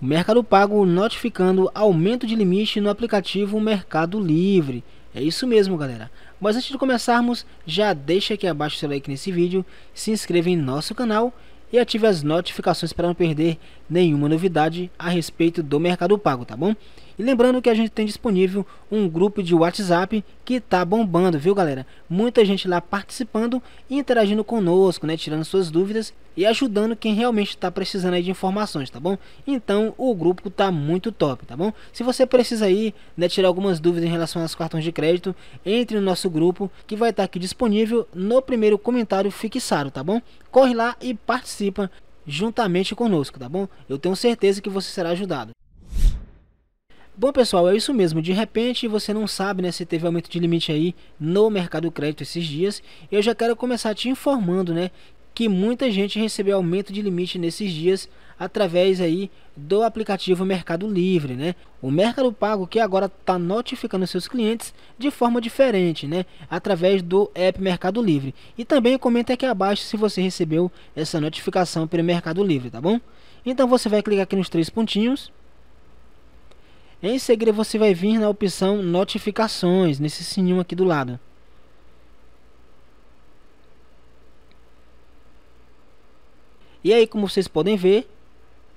O Mercado Pago notificando aumento de limite no aplicativo Mercado Livre. É isso mesmo, galera. Mas antes de começarmos, já deixa aqui abaixo seu like nesse vídeo, se inscreva em nosso canal e ative as notificações para não perder nenhuma novidade a respeito do Mercado Pago, tá bom? E lembrando que a gente tem disponível um grupo de WhatsApp que tá bombando, viu, galera? Muita gente lá participando, e interagindo conosco, né, tirando suas dúvidas e ajudando quem realmente está precisando aí de informações, tá bom? Então, o grupo tá muito top, tá bom? Se você precisa aí, né, tirar algumas dúvidas em relação aos cartões de crédito, entre no nosso grupo que vai estar tá aqui disponível no primeiro comentário fixado, tá bom? Corre lá e participe participa juntamente conosco, tá bom? Eu tenho certeza que você será ajudado. Bom pessoal, é isso mesmo. De repente você não sabe né, se teve aumento de limite aí no mercado crédito esses dias. Eu já quero começar te informando né, que muita gente recebeu aumento de limite nesses dias através aí do aplicativo Mercado Livre, né? O Mercado Pago que agora está notificando seus clientes de forma diferente, né? Através do app Mercado Livre. E também comenta aqui abaixo se você recebeu essa notificação pelo Mercado Livre, tá bom? Então você vai clicar aqui nos três pontinhos. Em seguida você vai vir na opção notificações, nesse sininho aqui do lado. E aí, como vocês podem ver,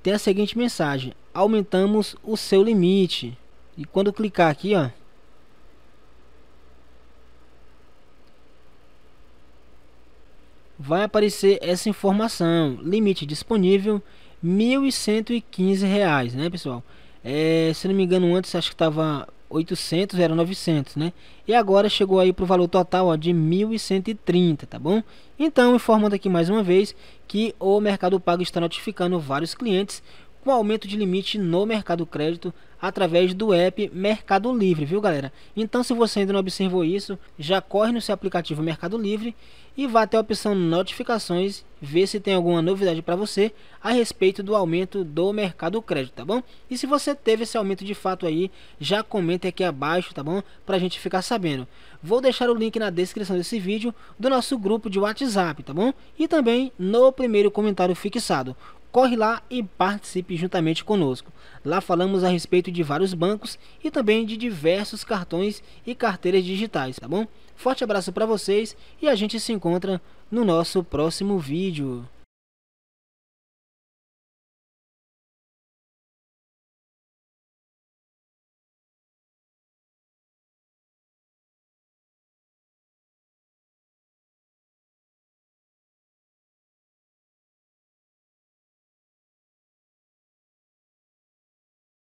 tem a seguinte mensagem: aumentamos o seu limite. E quando clicar aqui, ó, vai aparecer essa informação: limite disponível R$ 1.115, né, pessoal? É, se não me engano, antes acho que estava 800 era 900, né? E agora chegou aí para o valor total ó, de 1.130, tá bom? Então, informando aqui mais uma vez que o Mercado Pago está notificando vários clientes com aumento de limite no Mercado Crédito através do app Mercado Livre, viu galera? Então se você ainda não observou isso, já corre no seu aplicativo Mercado Livre e vá até a opção notificações, ver se tem alguma novidade para você a respeito do aumento do Mercado Crédito, tá bom? E se você teve esse aumento de fato aí, já comenta aqui abaixo, tá bom? Para a gente ficar sabendo. Vou deixar o link na descrição desse vídeo do nosso grupo de WhatsApp, tá bom? E também no primeiro comentário fixado. Corre lá e participe juntamente conosco. Lá falamos a respeito de vários bancos e também de diversos cartões e carteiras digitais, tá bom? Forte abraço para vocês e a gente se encontra no nosso próximo vídeo.